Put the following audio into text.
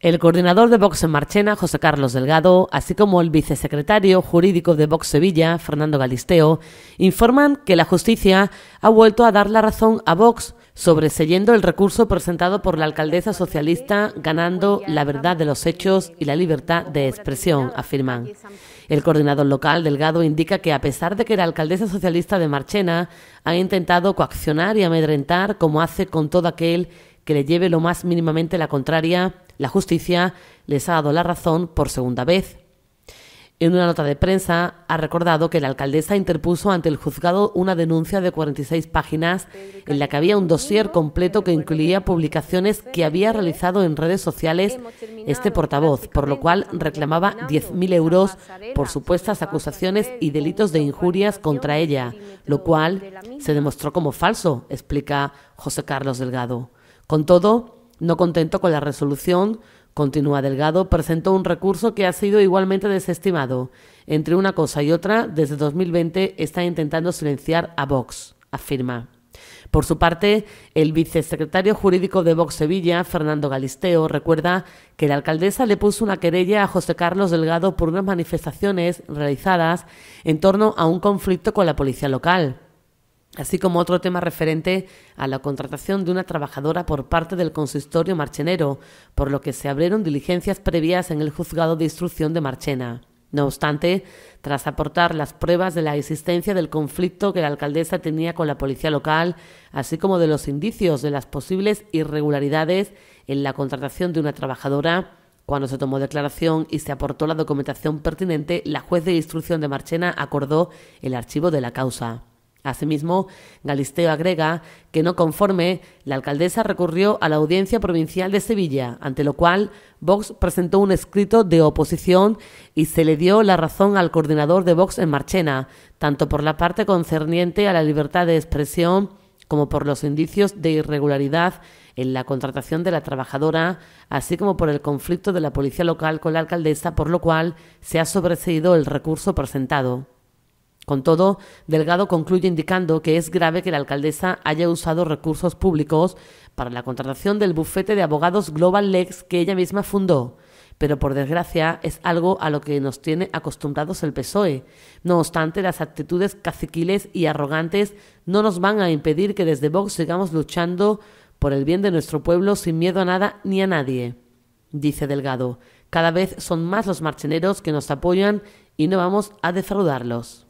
El coordinador de Vox en Marchena, José Carlos Delgado, así como el vicesecretario jurídico de Vox Sevilla, Fernando Galisteo, informan que la justicia ha vuelto a dar la razón a Vox, sobreseyendo el recurso presentado por la alcaldesa socialista, ganando la verdad de los hechos y la libertad de expresión, afirman. El coordinador local, Delgado, indica que a pesar de que la alcaldesa socialista de Marchena ha intentado coaccionar y amedrentar, como hace con todo aquel que le lleve lo más mínimamente la contraria, la justicia les ha dado la razón por segunda vez. En una nota de prensa ha recordado que la alcaldesa interpuso ante el juzgado una denuncia de 46 páginas en la que había un dossier completo que incluía publicaciones que había realizado en redes sociales este portavoz, por lo cual reclamaba 10.000 euros por supuestas acusaciones y delitos de injurias contra ella, lo cual se demostró como falso, explica José Carlos Delgado. Con todo, no contento con la resolución, continúa Delgado, presentó un recurso que ha sido igualmente desestimado. Entre una cosa y otra, desde 2020 está intentando silenciar a Vox, afirma. Por su parte, el vicesecretario jurídico de Vox Sevilla, Fernando Galisteo, recuerda que la alcaldesa le puso una querella a José Carlos Delgado por unas manifestaciones realizadas en torno a un conflicto con la policía local así como otro tema referente a la contratación de una trabajadora por parte del consistorio marchenero, por lo que se abrieron diligencias previas en el juzgado de instrucción de Marchena. No obstante, tras aportar las pruebas de la existencia del conflicto que la alcaldesa tenía con la policía local, así como de los indicios de las posibles irregularidades en la contratación de una trabajadora, cuando se tomó declaración y se aportó la documentación pertinente, la juez de instrucción de Marchena acordó el archivo de la causa. Asimismo, Galisteo agrega que no conforme, la alcaldesa recurrió a la Audiencia Provincial de Sevilla, ante lo cual Vox presentó un escrito de oposición y se le dio la razón al coordinador de Vox en Marchena, tanto por la parte concerniente a la libertad de expresión como por los indicios de irregularidad en la contratación de la trabajadora, así como por el conflicto de la policía local con la alcaldesa, por lo cual se ha sobreseído el recurso presentado. Con todo, Delgado concluye indicando que es grave que la alcaldesa haya usado recursos públicos para la contratación del bufete de abogados Global Lex que ella misma fundó pero por desgracia es algo a lo que nos tiene acostumbrados el PSOE. No obstante, las actitudes caciquiles y arrogantes no nos van a impedir que desde Vox sigamos luchando por el bien de nuestro pueblo sin miedo a nada ni a nadie. Dice Delgado, cada vez son más los marcheneros que nos apoyan y no vamos a defraudarlos.